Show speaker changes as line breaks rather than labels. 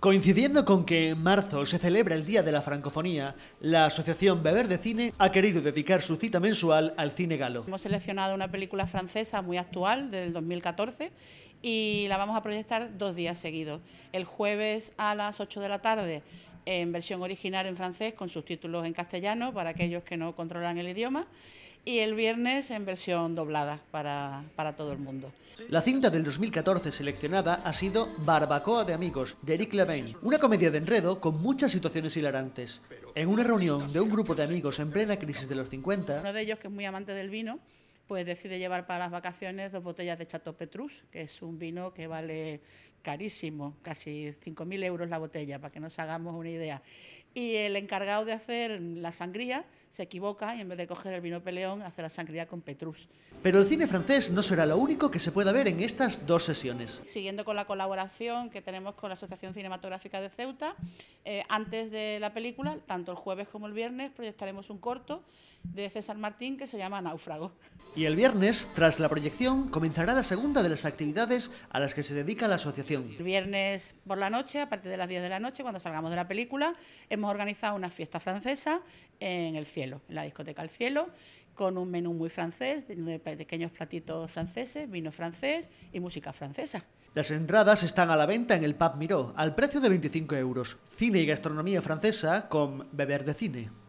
Coincidiendo con que en marzo se celebra el Día de la Francofonía, la Asociación Beber de Cine ha querido dedicar su cita mensual al cine galo.
Hemos seleccionado una película francesa muy actual del 2014 y la vamos a proyectar dos días seguidos. El jueves a las 8 de la tarde en versión original en francés con subtítulos en castellano para aquellos que no controlan el idioma y el viernes en versión doblada para, para, todo el mundo.
La cinta del 2014 seleccionada ha sido Barbacoa de Amigos, de Eric Levine, una comedia de enredo con muchas situaciones hilarantes. En una reunión de un grupo de amigos en plena crisis de los 50... Uno
de ellos, que es muy amante del vino, pues decide llevar para las vacaciones dos botellas de Chateau Petrus, que es un vino que vale carísimo, casi 5.000 euros la botella, para que nos hagamos una idea. Y el encargado de hacer la sangría se equivoca y en vez de coger el vino peleón, hace la sangría con Petrus.
Pero el cine francés no será lo único que se pueda ver en estas dos sesiones.
Siguiendo con la colaboración que tenemos con la Asociación Cinematográfica de Ceuta, eh, antes de la película, tanto el jueves como el viernes, proyectaremos un corto de César Martín que se llama Náufrago.
Y el viernes, tras la proyección, comenzará la segunda de las actividades a las que se dedica la asociación. El
viernes por la noche, a partir de las 10 de la noche, cuando salgamos de la película, hemos organizado una fiesta francesa en el cielo, en la discoteca El Cielo, con un menú muy francés, de pequeños platitos franceses, vino francés y música francesa.
Las entradas están a la venta en el Pub Miró, al precio de 25 euros. Cine y gastronomía francesa con Beber de Cine.